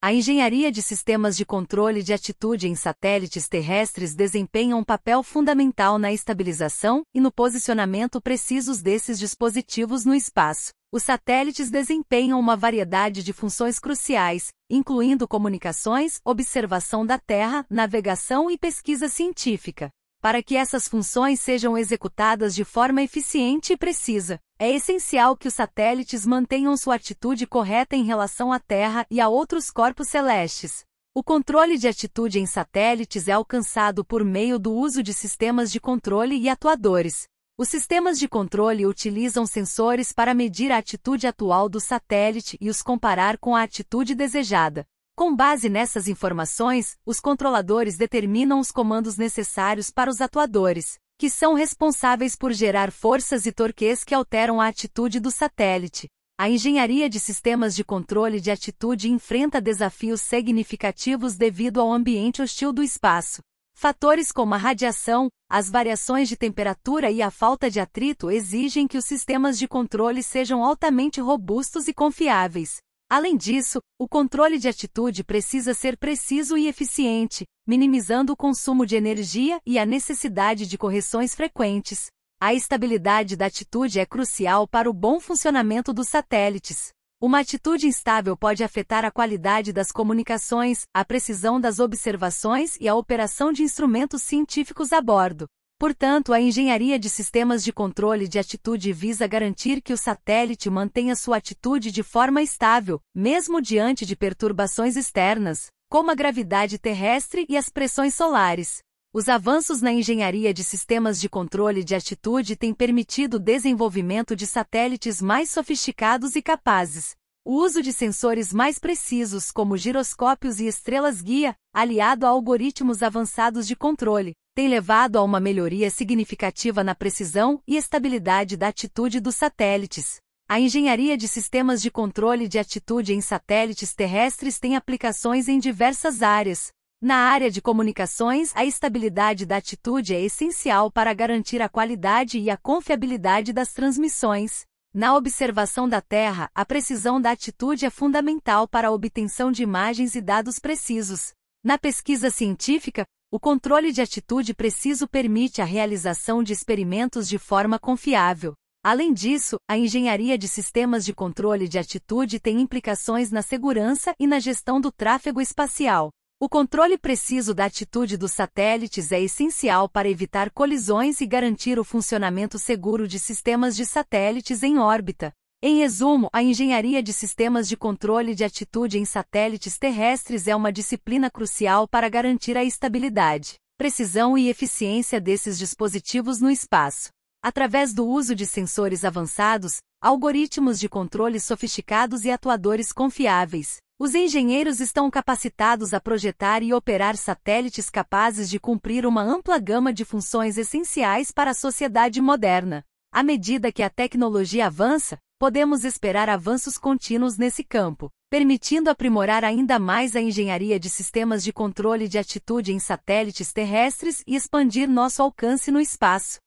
A engenharia de sistemas de controle de atitude em satélites terrestres desempenha um papel fundamental na estabilização e no posicionamento precisos desses dispositivos no espaço. Os satélites desempenham uma variedade de funções cruciais, incluindo comunicações, observação da Terra, navegação e pesquisa científica. Para que essas funções sejam executadas de forma eficiente e precisa, é essencial que os satélites mantenham sua atitude correta em relação à Terra e a outros corpos celestes. O controle de atitude em satélites é alcançado por meio do uso de sistemas de controle e atuadores. Os sistemas de controle utilizam sensores para medir a atitude atual do satélite e os comparar com a atitude desejada. Com base nessas informações, os controladores determinam os comandos necessários para os atuadores, que são responsáveis por gerar forças e torques que alteram a atitude do satélite. A engenharia de sistemas de controle de atitude enfrenta desafios significativos devido ao ambiente hostil do espaço. Fatores como a radiação, as variações de temperatura e a falta de atrito exigem que os sistemas de controle sejam altamente robustos e confiáveis. Além disso, o controle de atitude precisa ser preciso e eficiente, minimizando o consumo de energia e a necessidade de correções frequentes. A estabilidade da atitude é crucial para o bom funcionamento dos satélites. Uma atitude instável pode afetar a qualidade das comunicações, a precisão das observações e a operação de instrumentos científicos a bordo. Portanto, a engenharia de sistemas de controle de atitude visa garantir que o satélite mantenha sua atitude de forma estável, mesmo diante de perturbações externas, como a gravidade terrestre e as pressões solares. Os avanços na engenharia de sistemas de controle de atitude têm permitido o desenvolvimento de satélites mais sofisticados e capazes. O uso de sensores mais precisos, como giroscópios e estrelas-guia, aliado a algoritmos avançados de controle, tem levado a uma melhoria significativa na precisão e estabilidade da atitude dos satélites. A engenharia de sistemas de controle de atitude em satélites terrestres tem aplicações em diversas áreas. Na área de comunicações, a estabilidade da atitude é essencial para garantir a qualidade e a confiabilidade das transmissões. Na observação da Terra, a precisão da atitude é fundamental para a obtenção de imagens e dados precisos. Na pesquisa científica, o controle de atitude preciso permite a realização de experimentos de forma confiável. Além disso, a engenharia de sistemas de controle de atitude tem implicações na segurança e na gestão do tráfego espacial. O controle preciso da atitude dos satélites é essencial para evitar colisões e garantir o funcionamento seguro de sistemas de satélites em órbita. Em resumo, a engenharia de sistemas de controle de atitude em satélites terrestres é uma disciplina crucial para garantir a estabilidade, precisão e eficiência desses dispositivos no espaço. Através do uso de sensores avançados, algoritmos de controle sofisticados e atuadores confiáveis, os engenheiros estão capacitados a projetar e operar satélites capazes de cumprir uma ampla gama de funções essenciais para a sociedade moderna. À medida que a tecnologia avança, podemos esperar avanços contínuos nesse campo, permitindo aprimorar ainda mais a engenharia de sistemas de controle de atitude em satélites terrestres e expandir nosso alcance no espaço.